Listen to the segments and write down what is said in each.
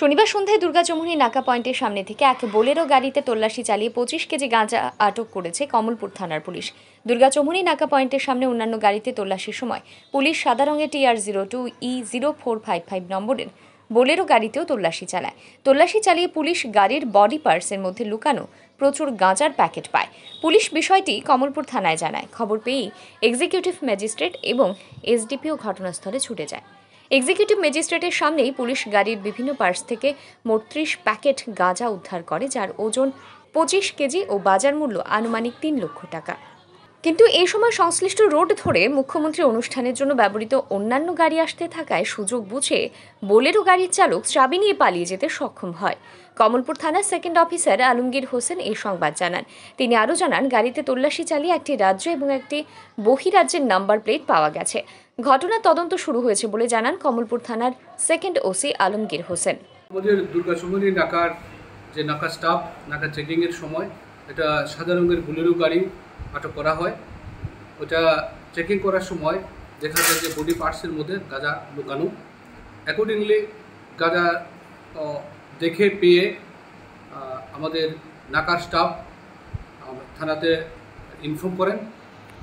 শনিবার সন্ধ্যায় দুর্গাচমুনি নাকা পয়েন্টের সামনে থেকে এক বোলেরো গাড়িতে তল্লাশি চালিয়ে পঁচিশ কেজি গাঁজা আটক করেছে কমলপুর থানার পুলিশ দুর্গাচমুনি নাকা পয়েন্টের সামনে অন্যান্য গাড়িতে তল্লাশির সময় পুলিশ সাদা রঙের TR zero two E zero four five five নম্বরের বোলেরো গাড়িতেও তল্লাশি চালায় তল্লাশি চালিয়ে পুলিশ গাড়ির বডি পার্সের মধ্যে লুকানো প্রচুর গাঁজার প্যাকেট পায় পুলিশ বিষয়টি কমলপুর থানায় জানায় খবর পেয়েই এক্সিকিউটিভ ম্যাজিস্ট্রেট এবং এসডিপিও ঘটনাস্থলে ছুটে যায় এক্সিকিউটিভ ম্যাজিস্ট্রেটের সামনেই পুলিশ গাড়ির বিভিন্ন পার্স থেকে মোট ত্রিশ প্যাকেট গাঁজা উদ্ধার করে যার ওজন পঁচিশ কেজি ও বাজার মূল্য আনুমানিক তিন লক্ষ টাকা কিন্তু এই সময় সংশ্লিষ্ট রোড ধরে মুখ্যমন্ত্রী অনুষ্ঠানের জন্য ব্যবহৃত অন্যান্য গাড়ি আসতে থাকায় সুযোগ বুঝে বোলেরো গাড়ির চালক চাবি নিয়ে পালিয়ে যেতে সক্ষম হয় কমলপুর থানার সেকেন্ড অফিসার আলমগীর হোসেন এই সংবাদ জানান তিনি আরও জানান গাড়িতে তল্লাশি চালিয়ে একটি রাজ্য এবং একটি বহিরাজ্যের নাম্বার প্লেট পাওয়া গেছে ঘটনার তদন্ত শুরু হয়েছে বলে জানান কমলপুর থানার সেকেন্ড ওসি আলমগীর হোসেন আমাদের দুর্গাসুন্দরী নাকার যে নাকা স্টাফ নাকা চেকিংয়ের সময় এটা সাদা রঙের বুলেরো গাড়ি আটক করা হয় ওটা চেকিং করার সময় দেখা যায় যে বডি পার্টসের মধ্যে গাঁজা লুকানো অ্যাকর্ডিংলি গাঁজা দেখে পেয়ে আমাদের নাকার স্টাফ থানাতে ইনফর্ম করেন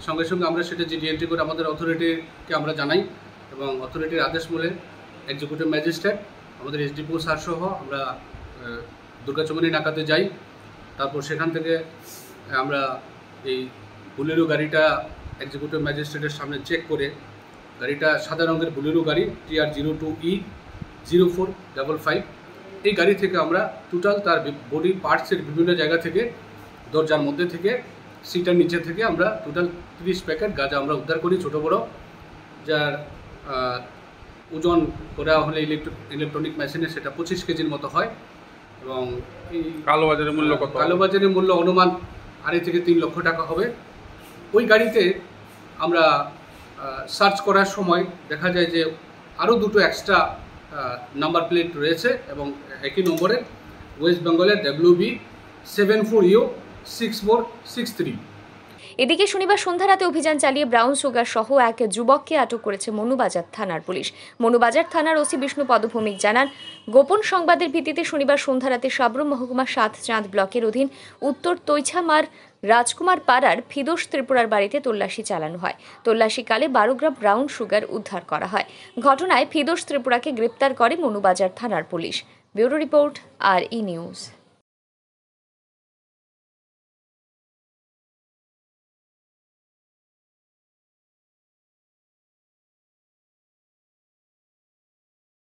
সঙ্গে সঙ্গে আমরা সেটা জিডি এন্ট্রি করে আমাদের অথরিটিকে আমরা জানাই এবং অথরিটির আদেশ মূলে এক্সিকিউটিভ ম্যাজিস্ট্রেট আমাদের এসডিপো স্যার সহ আমরা দুর্গাচমনি নাকাতে যাই তারপর সেখান থেকে আমরা এই বুলেরো গাড়িটা এক্সিকিউটিভ ম্যাজিস্ট্রেটের সামনে চেক করে গাড়িটা সাদা রঙের বুলেরো গাড়ি TR zero two E zero four double five এই গাড়ি থেকে আমরা টোটাল তার বডি পার্টসের বিভিন্ন জায়গা থেকে দরজার মধ্যে থেকে সিটার নিচে থেকে আমরা টোটাল তিরিশ প্যাকেট গাঁজা আমরা উদ্ধার করি ছোটো বড়ো যার ওজন করা হলে ইলেকট্রনিক মেশিনে সেটা পঁচিশ কেজির মতো হয় এবং এই কালোবাজারের মূল্য কত কালোবাজারের মূল্য অনুমান আড়াই থেকে তিন লক্ষ টাকা হবে ওই গাড়িতে আমরা সার্চ করার সময় দেখা যায় যে আরও দুটো এক্সট্রা নাম্বার প্লেট রয়েছে এবং একই নম্বরের ওয়েস্ট বেঙ্গলের WB B seven four U এদিকে শনিবার সন্ধ্যা রাতে অভিযান চালিয়ে ব্রাউন সুগার সহ এক যুবককে আটক করেছে মনুবাজার থানার পুলিশ মনুবাজার থানার ওসি বিষ্ণু পদভূমিক জানান গোপন সংবাদের ভিত্তিতে শনিবার সন্ধ্যা রাতে সাবরুম মহকুমা সাত চাঁদ ব্লকের অধীন উত্তর তৈছামার রাজকুমার পাড়ার ফিদোস ত্রিপুরার বাড়িতে তল্লাশি চালানো হয় তল্লাশিকালে বারো গ্রাম ব্রাউন সুগার উদ্ধার করা হয় ঘটনায় ফিদোস ত্রিপুরাকে গ্রেপ্তার করে মনুবাজার থানার police bureau report R E news